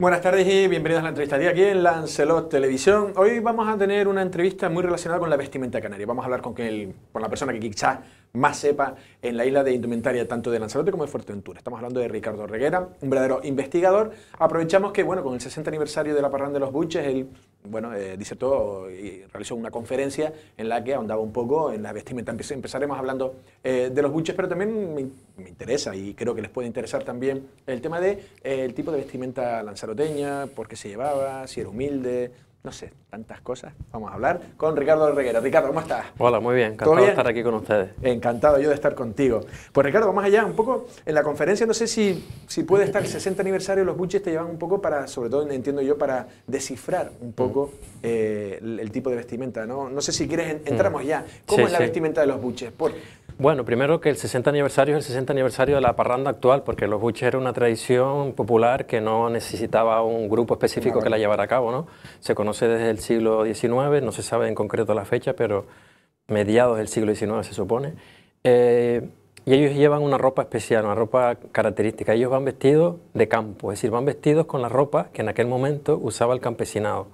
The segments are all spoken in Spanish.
Buenas tardes y bienvenidos a la entrevista de aquí en Lancelot Televisión. Hoy vamos a tener una entrevista muy relacionada con la vestimenta canaria. Vamos a hablar con, con la persona que quizás más sepa en la isla de indumentaria tanto de Lanzarote como de Fuerteventura. Estamos hablando de Ricardo Reguera, un verdadero investigador. Aprovechamos que, bueno, con el 60 aniversario de la Parranda de los Buches, él, bueno, eh, disertó y realizó una conferencia en la que ahondaba un poco en la vestimenta. Empezaremos hablando eh, de los buches, pero también me, interesa y creo que les puede interesar también el tema de eh, tipo de vestimenta lanzaroteña, por qué se llevaba, si era humilde, no sé, tantas cosas. Vamos a hablar con Ricardo Reguera. Ricardo, ¿cómo estás? Hola, muy bien, encantado de estar aquí con ustedes. Encantado yo de estar contigo. Pues Ricardo, vamos allá, un poco en la conferencia, no sé si, si puede estar el 60 aniversario, los buches te llevan un poco para, sobre todo entiendo yo, para descifrar un poco eh, el, tipo de vestimenta, ¿no? sé si quieres, mm. entramos ya. ¿Cómo es la vestimenta de los buches? Por, bueno, primero que el 60 aniversario es el 60 aniversario de la parranda actual, porque los buches era una tradición popular que no necesitaba un grupo específico que la llevara a cabo, ¿no? Se conoce desde el siglo XIX, no se sabe en concreto la fecha, pero mediados del siglo XIX se supone. Eh, y ellos llevan una ropa especial, una ropa característica. Ellos van vestidos de campo, es decir, van vestidos con la ropa que en aquel momento usaba el campesinado.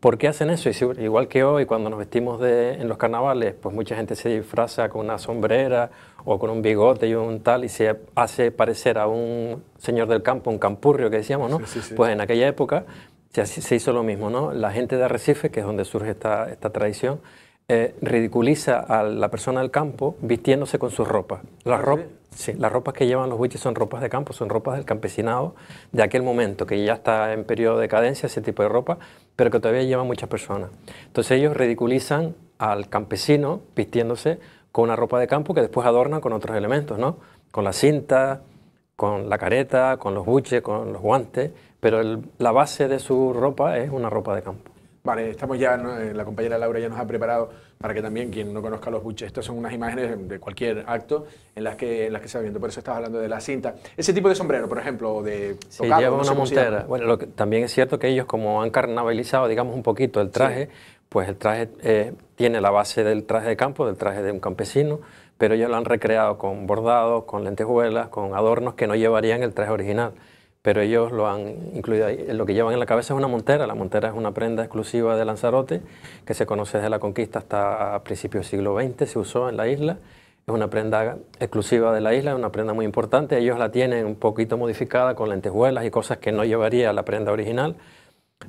¿Por qué hacen eso? Igual que hoy, cuando nos vestimos en los carnavales, pues mucha gente se disfraza con una sombrera o con un bigote y un tal y se hace parecer a un señor del campo, un campurrio que decíamos, ¿no? Pues en aquella época se, hizo lo mismo, ¿no? La gente de Arrecife, que es donde surge esta tradición, eh, ridiculiza a la persona del campo vistiéndose con su ropas. La ¿Ah, ropa, las ropas que llevan los buches son ropas de campo, son ropas del campesinado de aquel momento, que ya está en periodo de cadencia ese tipo de ropa, pero que todavía llevan muchas personas. Entonces ellos ridiculizan al campesino vistiéndose con una ropa de campo que después adornan con otros elementos, ¿no? Con la cinta, con la careta, con los buches, con los guantes, pero la base de su ropa es una ropa de campo estamos ya, eh, la compañera Laura ya nos ha preparado para que también quien no conozca los buches, estas son unas imágenes de cualquier acto en las que, las que se va viendo, por eso estaba hablando de la cinta. Ese tipo de sombrero, por ejemplo, de tocado, lleva una montera. Bueno, también es cierto que ellos como han carnavalizado, digamos, un poquito el traje, pues el traje eh, tiene la base del traje de campo, del traje de un campesino, pero ellos lo han recreado con bordados, con lentejuelas, con adornos que no llevarían el traje original pero ellos lo han incluido ahí. Lo que llevan en la cabeza es una montera. La montera es una prenda exclusiva de Lanzarote que se conoce desde la conquista hasta principios del siglo XX, se usó en la isla. Es una prenda exclusiva de la isla, es una prenda muy importante. Ellos la tienen un poquito modificada con lentejuelas y cosas que no llevaría la prenda original,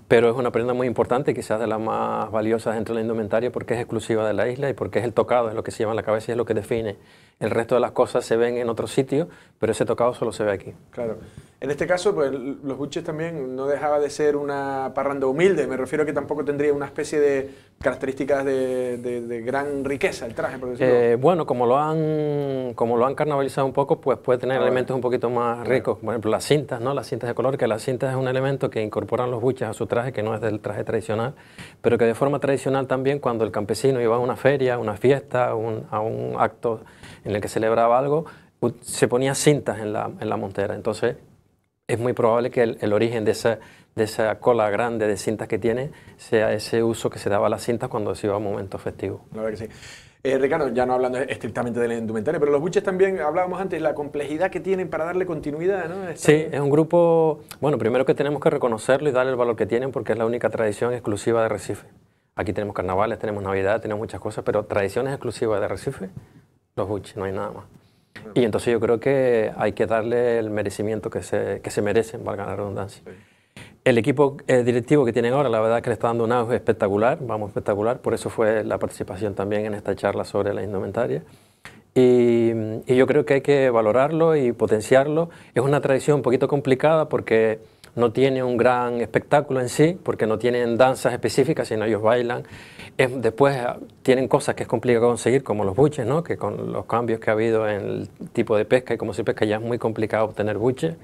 pero es una prenda muy importante, quizás de las más valiosas entre el la indumentaria porque es exclusiva de la isla y porque es el tocado, es lo que se lleva en la cabeza y es lo que define el resto de las cosas se ven en otro sitio, pero ese tocado solo se ve aquí. Claro. En este caso, pues los buches también no dejaba de ser una parranda humilde. Me refiero a que tampoco tendría una especie de características de, gran riqueza el traje, por decirlo. Eh, bueno, como lo han como lo han carnavalizado un poco, pues puede tener ah, elementos un poquito más ricos. Por ejemplo, las cintas, ¿no? Las cintas de color, que las cintas es un elemento que incorporan los buches a su traje, que no es del traje tradicional, pero que de forma tradicional también cuando el campesino iba a una feria, a una fiesta, a un acto en el que celebraba algo, se ponía cintas en la, en la montera. Entonces, es muy probable que el, origen de esa, de esa, cola grande de cintas que tiene sea ese uso que se daba a las cintas cuando se iba a momentos festivos. que sí. Eh, Ricardo, ya no hablando estrictamente del indumentaria, pero los buches también hablábamos antes, la complejidad que tienen para darle continuidad, ¿no? Sí, es un grupo, bueno, primero que tenemos que reconocerlo y darle el valor que tienen porque es la única tradición exclusiva de Recife. Aquí tenemos carnavales, tenemos Navidad, tenemos muchas cosas, pero tradiciones exclusivas de Recife los Bush, no hay nada más. Y entonces yo creo que hay que darle el merecimiento que se, que se merecen, valga la redundancia. El equipo eh, directivo que tienen ahora, la verdad que le está dando un auge espectacular, vamos, espectacular, por eso fue la participación también en esta charla sobre la indumentaria. Y, y yo creo que hay que valorarlo y potenciarlo. Es una tradición un poquito complicada porque no tiene un gran espectáculo en sí, porque no tienen danzas específicas, sino ellos bailan. después ah, tienen cosas que es complicado conseguir, como los buches, ¿no? que con los cambios que ha habido en el tipo de pesca y como se pesca ya es muy complicado obtener buches.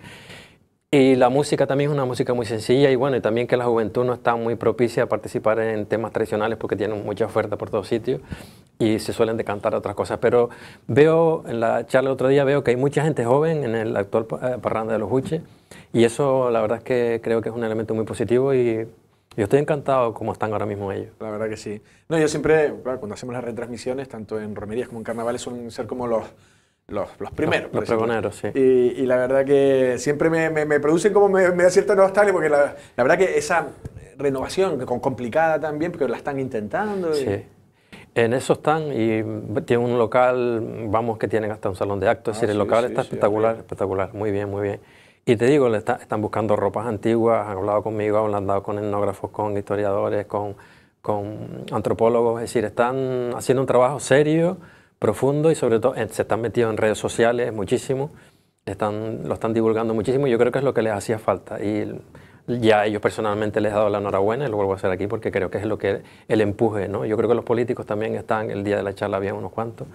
Y la música también es una música muy sencilla y bueno, y también que la juventud no está muy propicia a participar en temas tradicionales porque tienen mucha oferta por todos sitios y se suelen decantar a otras cosas. Pero veo, en la charla el otro día veo que hay mucha gente joven en el actual eh, parranda de los Huches y eso la verdad es que creo que es un elemento muy positivo y yo estoy encantado como están ahora mismo ellos. La verdad que sí. No, yo siempre, cuando hacemos las retransmisiones, tanto en romerías como en carnavales, suelen ser como los los, primeros. Los, pregoneros, sí. Y, la verdad que siempre me, producen como me, da cierta nostalgia, porque la, verdad que esa renovación, con complicada también, porque la están intentando. Sí. En eso están y tienen un local, vamos, que tienen hasta un salón de actos, es ah, decir, el local está espectacular, espectacular, muy bien, muy bien. Y te digo, están buscando ropas antiguas, han hablado conmigo, han andado con etnógrafos, con historiadores, con, con antropólogos, es decir, están haciendo un trabajo serio profundo y sobre todo se están metiendo en redes sociales muchísimo, están, lo están divulgando muchísimo y yo creo que es lo que les hacía falta. Y ya ellos personalmente les he dado la enhorabuena y lo vuelvo a hacer aquí porque creo que es lo que el empuje, ¿no? Yo creo que los políticos también están, el día de la charla había unos cuantos,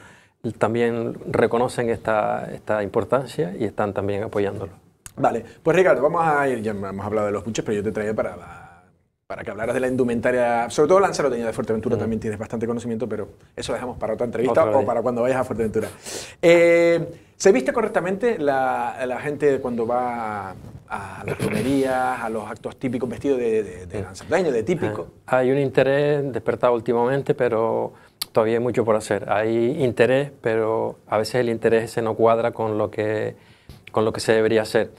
también reconocen esta, esta importancia y están también apoyándolo. Vale, pues Ricardo, vamos a ir, ya hemos hablado de los buches, pero yo te traía para la para que hablaras de la indumentaria, sobre todo Lanzaroteña de Fuerteventura, mm. también tienes bastante conocimiento, pero eso lo dejamos para otra entrevista o para cuando vayas a Fuerteventura. Eh, ¿Se viste correctamente la, gente cuando va a, las romerías, a los actos típicos, vestido de, de, de eh, de típico? Ah, hay un interés despertado últimamente, pero todavía hay mucho por hacer. Hay interés, pero a veces el interés se no cuadra con lo que, con lo que se debería hacer.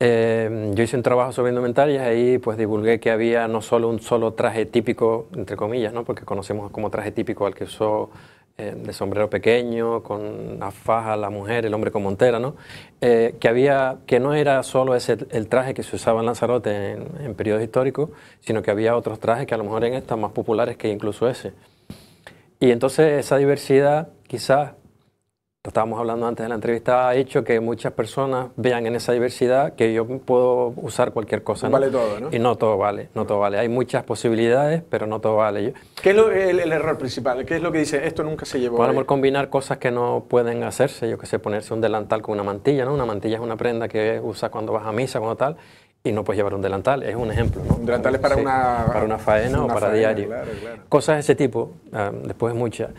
Em, yo hice un trabajo sobre indumentarias, ahí pues divulgué que había no solo un solo traje típico, entre comillas, ¿no? porque conocemos como traje típico al que usó em, de sombrero pequeño, con la faja, la mujer, el hombre con montera, ¿no? Eh, que, había, que no era solo ese, el traje que se usaba en Lanzarote en, periodos históricos, sino que había otros trajes que a lo mejor en esta más populares que incluso ese. Y entonces esa diversidad quizás estábamos hablando antes de la entrevista, ha hecho que muchas personas vean en esa diversidad que yo puedo usar cualquier cosa. Vale todo, ¿no? Y no todo vale, no todo vale. Hay muchas posibilidades, pero no todo vale. ¿Qué es el, error principal? ¿Qué es lo que dice? Esto nunca se llevó. Podemos combinar cosas que no pueden hacerse, yo que sé, ponerse un delantal con una mantilla, ¿no? Una mantilla es una prenda que usas cuando vas a misa, cuando tal, y no puedes llevar un delantal, es un ejemplo. ¿no? Un delantal es para, una, para una faena o para diario. Cosas de ese tipo, ah, después muchas.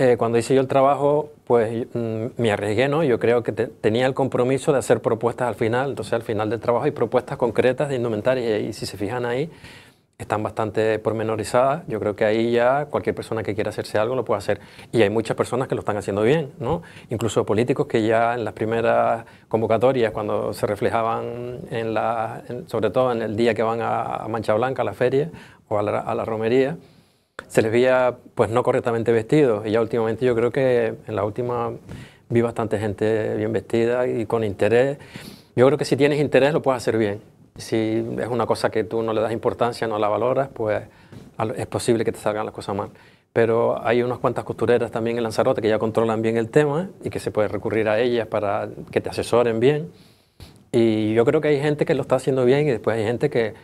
Eh, cuando hice yo el trabajo, pues mm, me arriesgué, ¿no? Yo creo que tenía el compromiso de hacer propuestas al final, entonces al final del trabajo hay propuestas concretas de indumentaria y si se fijan ahí, están bastante pormenorizadas. Yo creo que ahí ya cualquier persona que quiera hacerse algo lo puede hacer. Y hay muchas personas que lo están haciendo bien, ¿no? Incluso políticos que ya en las primeras convocatorias, cuando se reflejaban, en la, sobre todo en el día que van a, Mancha Blanca, a la feria o a la romería, se les veía pues no correctamente vestidos y ya últimamente yo creo que en la última vi bastante gente bien vestida y con interés. Yo creo que si tienes interés lo puedes hacer bien. Si es una cosa que tú no le das importancia, no la valoras, pues es posible que te salgan las cosas mal. Pero hay unas cuantas costureras también en Lanzarote que ya controlan bien el tema y que se puede recurrir a ellas para que te asesoren bien. Y yo creo que hay gente que lo está haciendo bien y después hay gente que,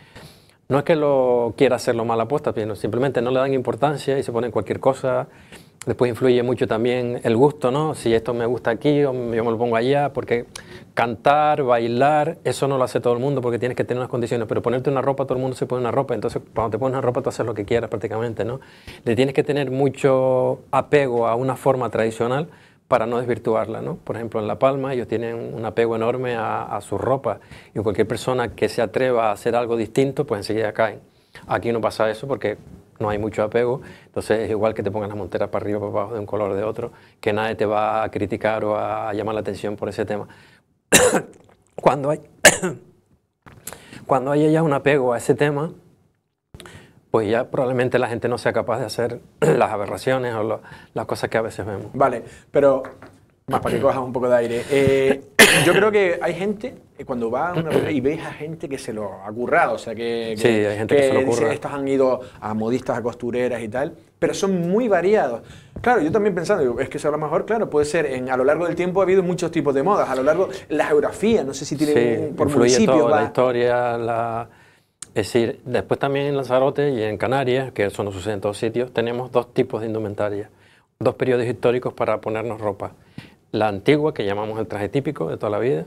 no es que lo quiera hacerlo mal apuesta, sino simplemente no le dan importancia y se ponen cualquier cosa. Después influye mucho también el gusto, ¿no? Si esto me gusta aquí yo me lo pongo allá, porque cantar, bailar, eso no lo hace todo el mundo porque tienes que tener unas condiciones, pero ponerte una ropa, todo el mundo se pone una ropa, entonces cuando te pones una ropa tú haces lo que quieras prácticamente, ¿no? Le tienes que tener mucho apego a una forma tradicional para no desvirtuarla. Por ejemplo, en La Palma ellos tienen un apego enorme a, su ropa y cualquier persona que se atreva a hacer algo distinto, pues enseguida caen. Aquí no pasa eso porque no hay mucho apego, entonces es igual que te pongan las monteras para arriba, o para abajo, de un color o de otro, que nadie te va a criticar o a llamar la atención por ese tema. cuando hay, cuando hay ya un apego a ese tema, pues ya probablemente la gente no sea capaz de hacer las aberraciones o las cosas que a veces vemos. Vale, pero más para que cojas un poco de aire. Eh, yo creo que hay gente, eh, cuando va a una y ves a gente que se lo ha currado, o sea, que, que sí, hay gente que, se lo han ido a modistas, a costureras y tal, pero son muy variados. Claro, yo también pensando, es que eso a lo mejor, claro, puede ser, en, a lo largo del tiempo ha habido muchos tipos de modas, a lo largo, la geografía, no sé si tiene sí, un, por la historia, la es decir, después también en Lanzarote y en Canarias, que eso no sucede en todos sitios, tenemos dos tipos de indumentaria, dos periodos históricos para ponernos ropa. La antigua, que llamamos el traje típico de toda la vida,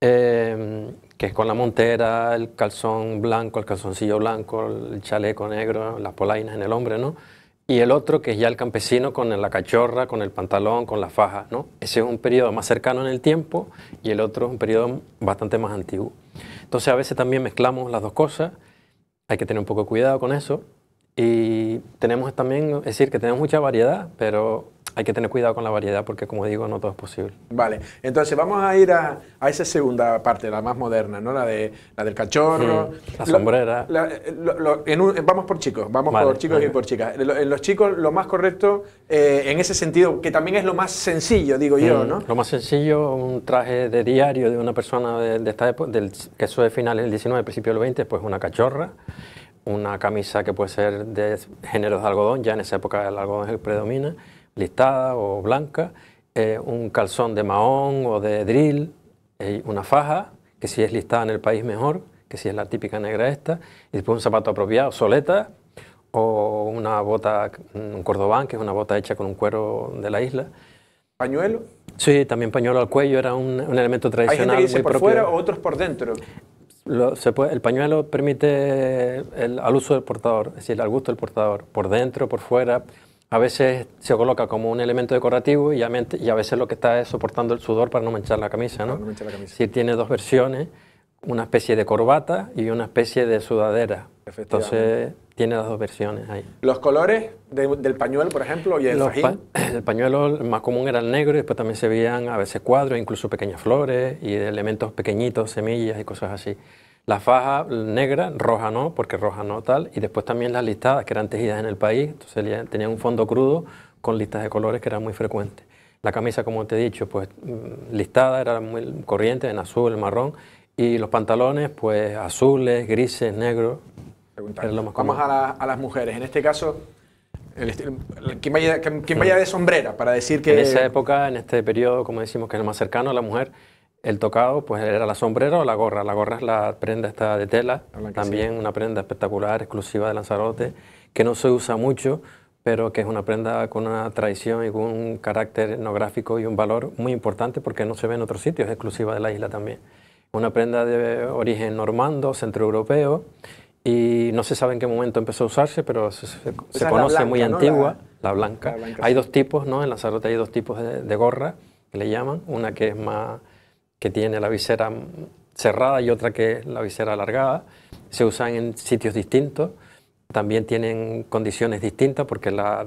em, que es con la montera, el calzón blanco, el calzoncillo blanco, el chaleco negro, las polainas en el hombre, ¿no? Y el otro, que es ya el campesino con la cachorra, con el pantalón, con la faja, ¿no? Ese es un periodo más cercano en el tiempo y el otro es un periodo bastante más antiguo. Entonces a veces también mezclamos las dos cosas, hay que tener un poco de cuidado con eso y tenemos también, es decir, que tenemos mucha variedad, pero hay que tener cuidado con la variedad porque, como digo, no todo es posible. Vale, entonces vamos a ir a, a esa segunda parte, la más moderna, ¿no? La, de, la del cachorro. Mm, la sombrera. Eh, vamos por chicos, vamos por chicos y por chicas. En los chicos lo más correcto, eh, en ese sentido, que también es lo más sencillo, digo yo, mm, ¿no? Lo más sencillo, un traje de diario de una persona de, esta época, del, que sube final finales del 19, principio del 20, pues una cachorra una camisa que puede ser de géneros de algodón, ya en esa época el algodón es el que predomina, listada o blanca, eh, un calzón de mahón o de drill, eh, una faja, que si es listada en el país mejor, que si es la típica negra esta, y después un zapato apropiado, soleta, o una bota, un cordobán, que es una bota hecha con un cuero de la isla. ¿Pañuelo? Sí, también pañuelo al cuello era un, elemento tradicional. Hay por fuera o otros por dentro. el pañuelo permite al uso del portador, es decir, al gusto del portador, por dentro, por fuera a veces se coloca como un elemento decorativo y a, veces lo que está es soportando el sudor para no manchar la camisa. ¿no? Sí, tiene dos versiones, una especie de corbata y una especie de sudadera. Entonces tiene las dos versiones ahí. ¿Los colores del pañuelo, por ejemplo, y el el pañuelo más común era el negro y después también se veían a veces cuadros, incluso pequeñas flores y elementos pequeñitos, semillas y cosas así. La faja negra, roja no, porque roja no tal, y después también las listadas que eran tejidas en el país, entonces tenían un fondo crudo con listas de colores que eran muy frecuentes. La camisa, como te he dicho, pues mm, listada, era muy corriente, en azul, marrón, y los pantalones, pues azules, grises, negros. Era más Vamos a, las mujeres. En este caso, quien vaya, de sombrera para decir que... En esa época, en este periodo, como decimos, que era el más cercano a la mujer, el tocado, pues era la sombrera o la gorra. La gorra es la prenda esta de tela, ah, también una prenda espectacular, exclusiva de Lanzarote, que no se usa mucho, pero que es una prenda con una tradición y con un carácter etnográfico y un valor muy importante porque no se ve en otros sitios, es exclusiva de la isla también. Una prenda de origen normando, centroeuropeo, y no se sabe en qué momento empezó a usarse, pero se, conoce muy antigua, la, blanca. Hay dos tipos, ¿no? En Lanzarote hay dos tipos de, de gorra, que le llaman, una que es más que tiene la visera cerrada y otra que es la visera alargada. Se usan en sitios distintos. También tienen condiciones distintas porque la,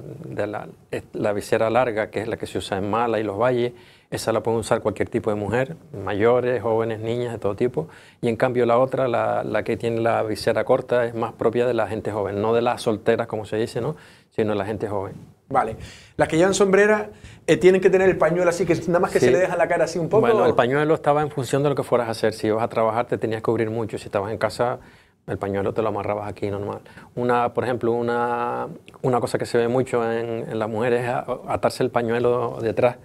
la, visera larga, que es la que se usa en Mala y los valles, esa la puede usar cualquier tipo de mujer, mayores, jóvenes, niñas, de todo tipo. Y en cambio la otra, la, la que tiene la visera corta, es más propia de la gente joven, no de las solteras, como se dice, ¿no? sino de la gente joven. Vale. Las que llevan sombrera eh, tienen que tener el pañuelo así, que nada más que se le deja la cara así un poco. Bueno, el pañuelo estaba en función de lo que fueras a hacer. Si ibas a trabajar, te tenías que cubrir mucho. Si estabas en casa, el pañuelo te lo amarrabas aquí normal. Una, por ejemplo, una, una cosa que se ve mucho en, en las mujeres es atarse el pañuelo detrás.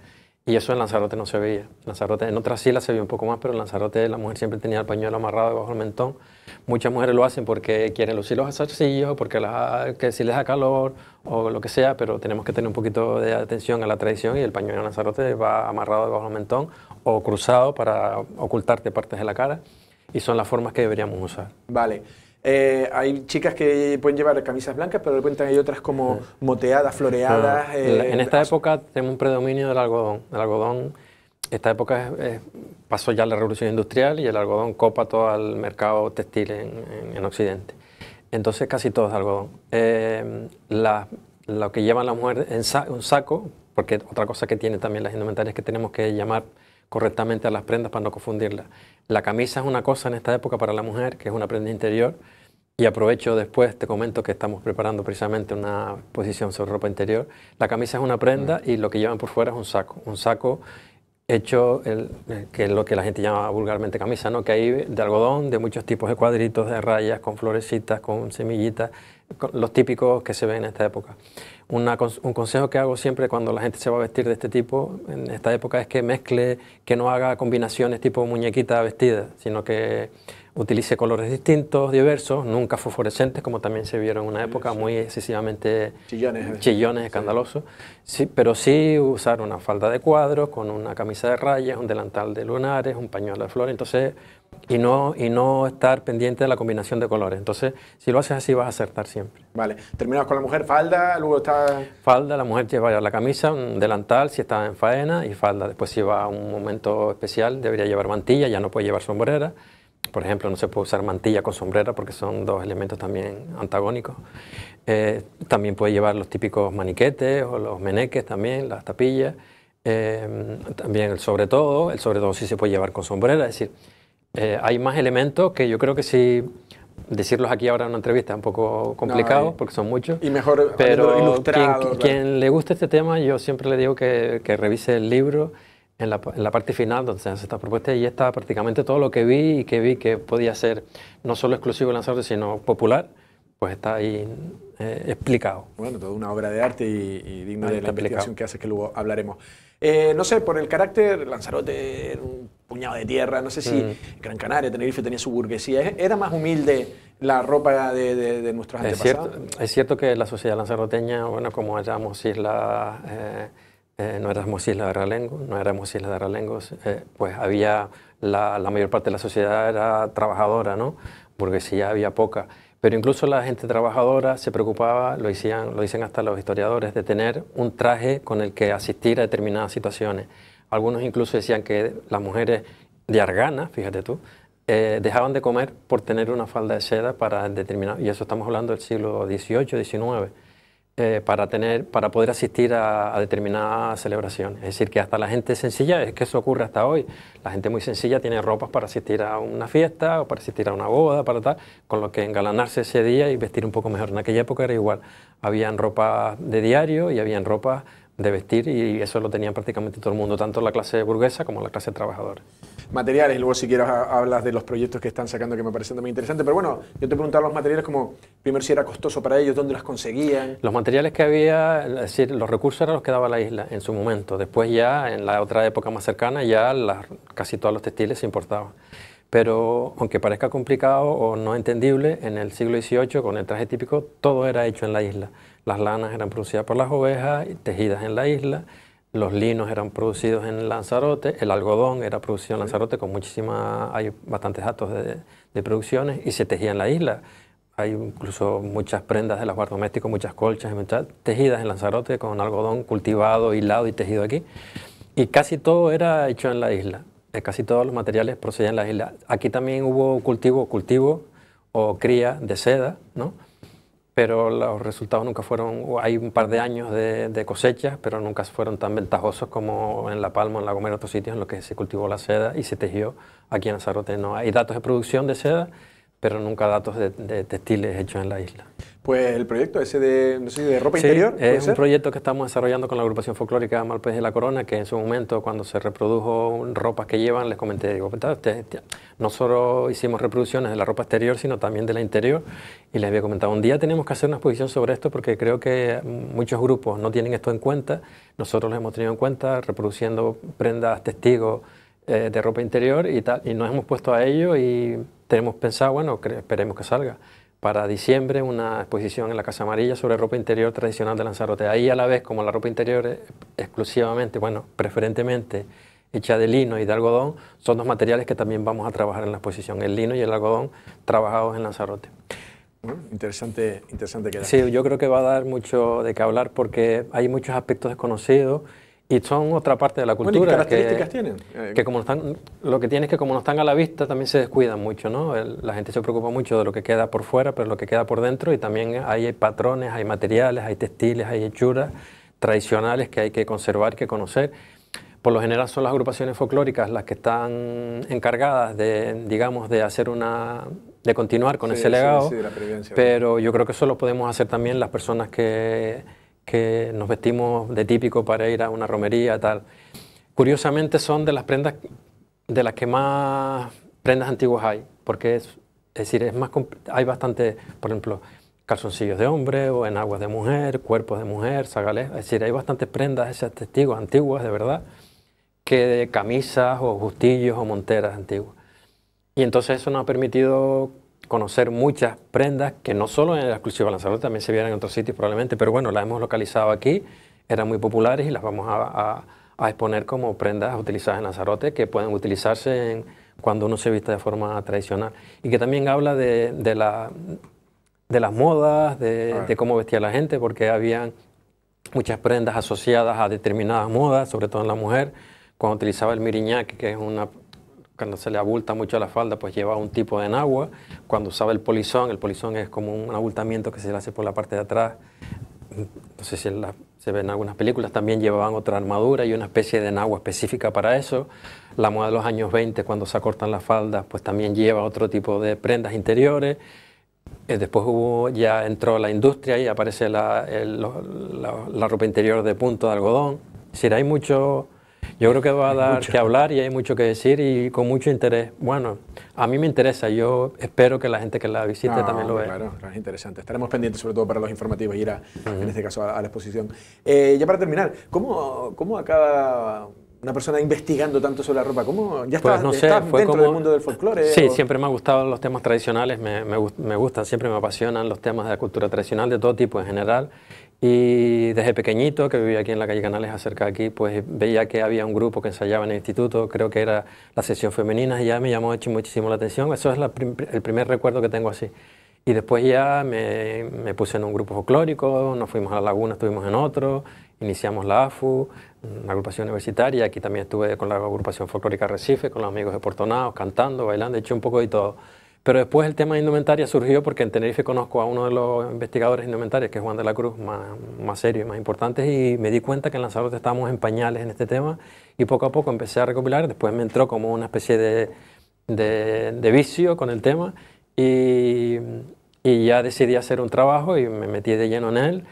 Y eso en Lanzarote no se veía. Lanzarote, en otras islas se veía un poco más, pero en Lanzarote la mujer siempre tenía el pañuelo amarrado debajo del mentón. Muchas mujeres lo hacen porque quieren lucir los azarcillos porque la, que si les da calor o lo que sea, pero tenemos que tener un poquito de atención a la tradición y el pañuelo en Lanzarote va amarrado debajo del mentón o cruzado para ocultarte partes de la cara. Y son las formas que deberíamos usar. Vale. Eh, hay chicas que pueden llevar camisas blancas, pero de repente hay otras como moteadas, floreadas. en eh, esta época tenemos un predominio del algodón. El algodón, esta época pasó ya la revolución industrial y el algodón copa todo el mercado textil en, Occidente. Entonces casi todo es algodón. Eh, lo que llevan las mujeres en un saco, porque otra cosa que tiene también las indumentarias es que tenemos que llamar correctamente a las prendas para no confundirlas. La camisa es una cosa en esta época para la mujer, que es una prenda interior, y aprovecho después, te comento que estamos preparando precisamente una posición sobre ropa interior. La camisa es una prenda mm. y lo que llevan por fuera es un saco. Un saco hecho, eh, que es lo que la gente llama vulgarmente camisa, ¿no? que hay de algodón, de muchos tipos de cuadritos, de rayas, con florecitas, con semillitas, los típicos que se ven en esta época. un consejo que hago siempre cuando la gente se va a vestir de este tipo, en esta época, es que mezcle, que no haga combinaciones tipo muñequita vestida, sino que utilice colores distintos, diversos, nunca fosforescentes, como también se vieron en una época, muy excesivamente chillones, eh. escandalosos, sí. pero sí usar una falda de cuadros con una camisa de rayas, un delantal de lunares, un pañuelo de flores, entonces, y no, y no estar pendiente de la combinación de colores. Entonces, si lo haces así, vas a acertar siempre. Vale, terminas con la mujer, falda, luego está... Falda, la mujer lleva la camisa, un delantal, si está en faena, y falda. Después si va a un momento especial, debería llevar mantilla, ya no puede llevar sombrera. Por ejemplo, no se puede usar mantilla con sombrera porque son dos elementos también antagónicos. Eh, también puede llevar los típicos maniquetes o los meneques también, las tapillas. Eh, también el sobre todo, el sobre todo sí se puede llevar con sombrera. Es decir, eh, hay más elementos que yo creo que si decirlos aquí ahora en una entrevista es un poco complicado porque son muchos. Y mejor pero Quien, le guste este tema, yo siempre le digo que, que revise el libro en la, parte final donde se hace esta propuesta y está prácticamente todo lo que vi y que vi que podía ser no solo exclusivo de Lanzarote, sino popular, pues está ahí eh, explicado. Bueno, toda una obra de arte y, digna de la investigación que hace, que luego hablaremos. Eh, no sé, por el carácter, Lanzarote era un puñado de tierra, no sé si mm. Gran Canaria, Tenerife tenía su burguesía, era más humilde la ropa de, de, de nuestros es Cierto, es cierto que la sociedad lanzaroteña, bueno, como si es la eh, eh, no éramos islas de ralengo, no éramos islas de eh, pues había la, mayor parte de la sociedad era trabajadora, ¿no? burguesía había poca. Pero incluso la gente trabajadora se preocupaba, lo, lo dicen hasta los historiadores, de tener un traje con el que asistir a determinadas situaciones. Algunos incluso decían que las mujeres de Argana, fíjate tú, eh, dejaban de comer por tener una falda de seda para determinar, y eso estamos hablando del siglo XVIII, XIX. Eh, para, tener, para poder asistir a, a, determinadas celebraciones. Es decir, que hasta la gente sencilla, es que eso ocurre hasta hoy, la gente muy sencilla tiene ropas para asistir a una fiesta o para asistir a una boda, para tal, con lo que engalanarse ese día y vestir un poco mejor. En aquella época era igual, habían ropas de diario y habían ropas de vestir y eso lo tenía prácticamente todo el mundo, tanto la clase burguesa como la clase trabajadora. Materiales, luego si quieres hablas de los proyectos que están sacando que me parecen muy interesantes, pero bueno, yo te preguntaba los materiales como, primero si era costoso para ellos, dónde las conseguían. Los materiales que había, es decir, los recursos eran los que daba la isla en su momento, después ya en la otra época más cercana ya casi todos los textiles se importaban. Pero aunque parezca complicado o no entendible, en el siglo XVIII con el traje típico todo era hecho en la isla. Las lanas eran producidas por las ovejas, y tejidas en la isla, los linos eran producidos en Lanzarote, el algodón era producido en Lanzarote con muchísimas, hay bastantes datos de, de, producciones y se tejía en la isla. Hay incluso muchas prendas de las doméstico muchas colchas, muchas, tejidas en Lanzarote con algodón cultivado, hilado y tejido aquí. Y casi todo era hecho en la isla, eh, casi todos los materiales procedían de la isla. Aquí también hubo cultivo, cultivo o cría de seda, ¿no? pero los resultados nunca fueron, hay un par de años de, de cosechas, pero nunca fueron tan ventajosos como en La Palma, en La Gomera, otros sitios en los que se cultivó la seda y se tejió. Aquí en Lanzarote no hay datos de producción de seda pero nunca datos de, textiles hechos en la isla. Pues el proyecto ese de, de ropa interior. Es un proyecto que estamos desarrollando con la agrupación folclórica Malpés de la Corona, que en su momento, cuando se reprodujo ropas que llevan, les comenté, digo, pues, no solo hicimos reproducciones de la ropa exterior, sino también de la interior. Y les había comentado, un día tenemos que hacer una exposición sobre esto porque creo que muchos grupos no tienen esto en cuenta. Nosotros lo hemos tenido en cuenta reproduciendo prendas testigos eh, de ropa interior y tal. Y nos hemos puesto a ello y tenemos pensado, bueno, esperemos que salga, para diciembre una exposición en la Casa Amarilla sobre ropa interior tradicional de Lanzarote. Ahí a la vez, como la ropa interior exclusivamente, bueno, preferentemente hecha de lino y de algodón, son dos materiales que también vamos a trabajar en la exposición, el lino y el algodón trabajados en Lanzarote. interesante, interesante Sí, yo creo que va a dar mucho de qué hablar porque hay muchos aspectos desconocidos y son otra parte de la cultura. qué características que, tienen? Eh, que como están, lo que tiene es que como no están a la vista también se descuidan mucho, ¿no? la gente se preocupa mucho de lo que queda por fuera, pero lo que queda por dentro y también hay patrones, hay materiales, hay textiles, hay hechuras tradicionales que hay que conservar, que conocer. Por lo general son las agrupaciones folclóricas las que están encargadas de, digamos, de hacer una, de continuar con ese legado. pero yo creo que eso lo podemos hacer también las personas que que nos vestimos de típico para ir a una romería, tal. Curiosamente son de las prendas de las que más prendas antiguas hay, porque es, es decir, es más hay bastante, por ejemplo, calzoncillos de hombre o enaguas de mujer, cuerpos de mujer, sagalés, es decir, hay bastantes prendas esas testigos antiguas de verdad que de camisas o justillos o monteras antiguas. Y entonces eso nos ha permitido conocer muchas prendas que no solo en la exclusiva Lanzarote, también se vieron en otros sitios probablemente, pero bueno, las hemos localizado aquí, eran muy populares y las vamos a, exponer como prendas utilizadas en Lanzarote que pueden utilizarse en, cuando uno se vista de forma tradicional. Y que también habla de, de, la, de las modas, de, cómo vestía la gente, porque habían muchas prendas asociadas a determinadas modas, sobre todo en la mujer, cuando utilizaba el miriñaque, que es una, cuando se le abulta mucho la falda, pues lleva un tipo de enagua. Cuando usaba el polizón, el polizón es como un abultamiento que se le hace por la parte de atrás. No sé si se ve en algunas películas, también llevaban otra armadura y una especie de enagua específica para eso. La moda de los años 20, cuando se acortan las faldas, pues también lleva otro tipo de prendas interiores. Eh, después hubo, ya entró la industria y aparece la, la ropa interior de punto de algodón. Es decir, hay mucho yo creo que va a dar que hablar y hay mucho que decir y con mucho interés. Bueno, a mí me interesa, yo espero que la gente que la visite también lo ah, vea. Claro, es interesante. Estaremos pendientes sobre todo para los informativos y ir en este caso a, la exposición. Eh, ya para terminar, ¿cómo, ¿cómo acaba una persona investigando tanto sobre la ropa? ¿Cómo? ¿Ya estás, pues no sé, dentro del mundo del folclore? Sí, siempre me han gustado los temas tradicionales, me, me, gustan, siempre me apasionan los temas de la cultura tradicional de todo tipo en general. Y desde pequeñito, que vivía aquí en la calle Canales, acerca de aquí, pues veía que había un grupo que ensayaba en el instituto, creo que era la sesión femenina, y ya me llamó muchísimo la atención. Eso es el primer recuerdo que tengo así. Y después ya me, me, puse en un grupo folclórico, nos fuimos a la laguna, estuvimos en otro, iniciamos la AFU, una agrupación universitaria, aquí también estuve con la agrupación folclórica Recife, con los amigos de Portonao, cantando, bailando, he hecho un poco de todo. Pero después el tema de indumentaria surgió porque en Tenerife conozco a uno de los investigadores indumentarios, que es Juan de la Cruz, más, más serio y más importante, y me di cuenta que en Lanzarote estábamos en pañales en este tema y poco a poco empecé a recopilar, después me entró como una especie de, de, de vicio con el tema y, y ya decidí hacer un trabajo y me metí de lleno en él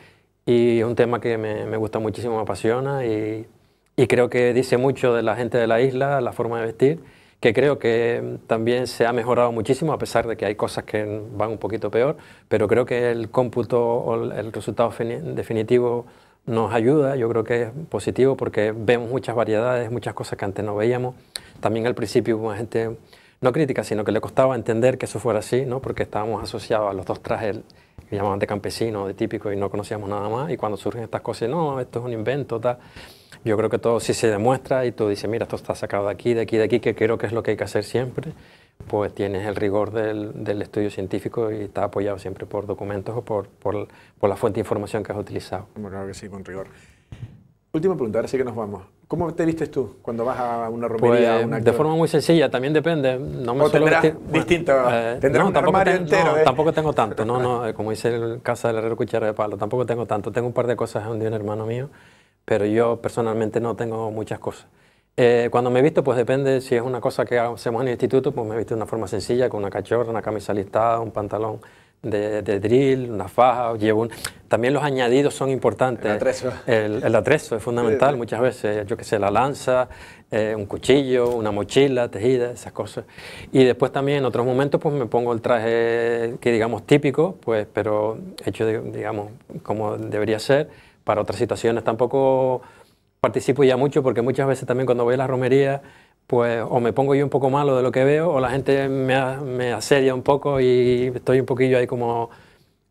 y es un tema que me, gusta muchísimo, me apasiona y, creo que dice mucho de la gente de la isla, la forma de vestir, que creo que también se ha mejorado muchísimo a pesar de que hay cosas que van un poquito peor, pero creo que el cómputo o el resultado definitivo nos ayuda, yo creo que es positivo porque vemos muchas variedades, muchas cosas que antes no veíamos. También al principio hubo gente no crítica, sino que le costaba entender que eso fuera así, ¿no? porque estábamos asociados a los dos trajes me llamaban de campesino, de típico, y no conocíamos nada más. Y cuando surgen estas cosas, no, esto es un invento, tal. Yo creo que todo si se demuestra y tú dices, mira, esto está sacado de aquí, de aquí, de aquí, que creo que es lo que hay que hacer siempre. Pues tienes el rigor del, estudio científico y está apoyado siempre por documentos o por, por, la fuente de información que has utilizado. claro que sí, con rigor. Última pregunta, ahora sí que nos vamos. ¿Cómo te vistes tú cuando vas a una romería? Pues, una de forma muy sencilla, también depende. No me o tendrás distinto, eh, un tampoco entero. No, eh? Tampoco tengo tanto, no, no, eh, como dice el Casa del Herrero Cuchara de Palo, tampoco tengo tanto. Tengo un par de cosas de un hermano mío, pero yo personalmente no tengo muchas cosas. cuando me visto, pues depende, si es una cosa que hacemos en el instituto, pues me visto de una forma sencilla, con una cachorra, una camisa listada, un pantalón de, drill, una faja, llevo También los añadidos son importantes. El atrezo. El, atrezo es fundamental muchas veces, yo que sé, la lanza, eh, un cuchillo, una mochila tejida, esas cosas. Y después también en otros momentos pues me pongo el traje que digamos típico, pues pero hecho digamos como debería ser. Para otras situaciones tampoco participo ya mucho porque muchas veces también cuando voy a la romería pues o me pongo yo un poco malo de lo que veo o la gente me, asedia un poco y estoy un poquillo ahí como...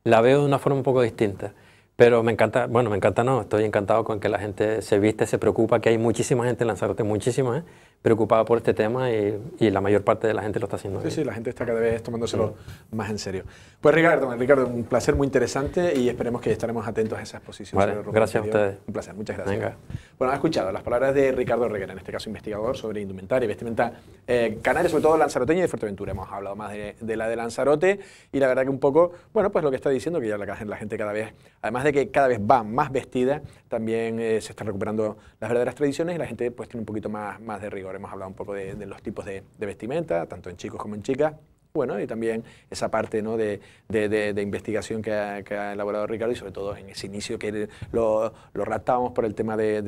La veo de una forma un poco distinta. Pero me encanta, bueno, me encanta no, estoy encantado con que la gente se viste, se preocupa, que hay muchísima gente en Lanzarote, muchísima, ¿eh? preocupada por este tema y, la mayor parte de la gente lo está haciendo. Sí, sí, la gente está cada vez tomándoselo más en serio. Pues Ricardo, Ricardo, un placer muy interesante y esperemos que estaremos atentos a esa exposición. gracias a ustedes. Un placer, muchas gracias. Bueno, ha escuchado las palabras de Ricardo Reguera, en este caso investigador sobre indumentaria y vestimenta eh, canaria, sobre todo lanzaroteña y de Fuerteventura. Hemos hablado más de, la de Lanzarote y la verdad que un poco, bueno, pues lo que está diciendo, que ya la, la gente cada vez, además de que cada vez va más vestida, también eh, se están recuperando las verdaderas tradiciones y la gente pues tiene un poquito más, más de rigor hemos hablado un poco de, los tipos de, vestimenta, tanto en chicos como en chicas. Bueno, y también esa parte de, investigación que ha, elaborado Ricardo y sobre todo en ese inicio que lo, lo raptábamos por el tema del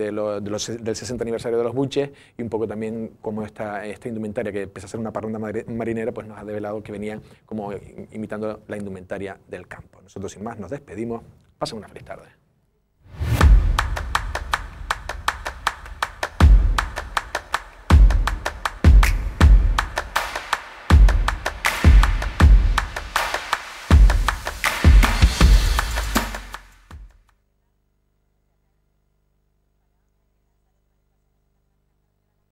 60 aniversario de los buches y un poco también cómo esta, esta indumentaria que empezó a ser una parranda marinera pues nos ha develado que venía como imitando la indumentaria del campo. Nosotros sin más nos despedimos. Pasen una feliz tarde.